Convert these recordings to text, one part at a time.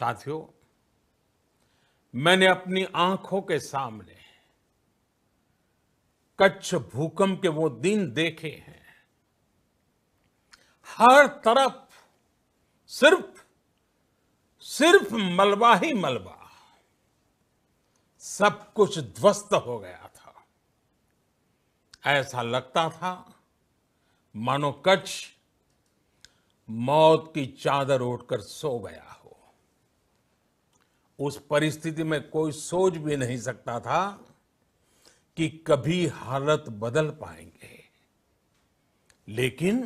साथियों मैंने अपनी आंखों के सामने कच्छ भूकंप के वो दिन देखे हैं हर तरफ सिर्फ सिर्फ मलबा ही मलबा सब कुछ ध्वस्त हो गया था ऐसा लगता था मानो कच्छ मौत की चादर ओढ़कर सो गया उस परिस्थिति में कोई सोच भी नहीं सकता था कि कभी हालत बदल पाएंगे लेकिन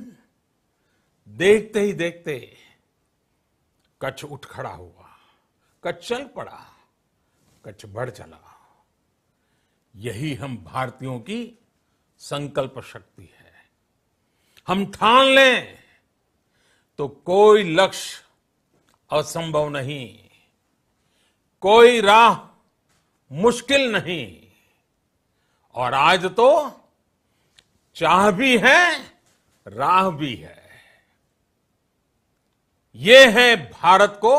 देखते ही देखते कच्छ उठ खड़ा हुआ कच्छ चल पड़ा कच्छ बढ़ चला यही हम भारतीयों की संकल्प शक्ति है हम ठान लें तो कोई लक्ष्य असंभव नहीं कोई राह मुश्किल नहीं और आज तो चाह भी है राह भी है ये है भारत को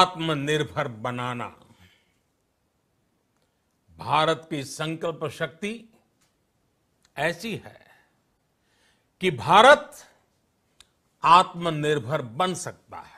आत्मनिर्भर बनाना भारत की संकल्प शक्ति ऐसी है कि भारत आत्मनिर्भर बन सकता है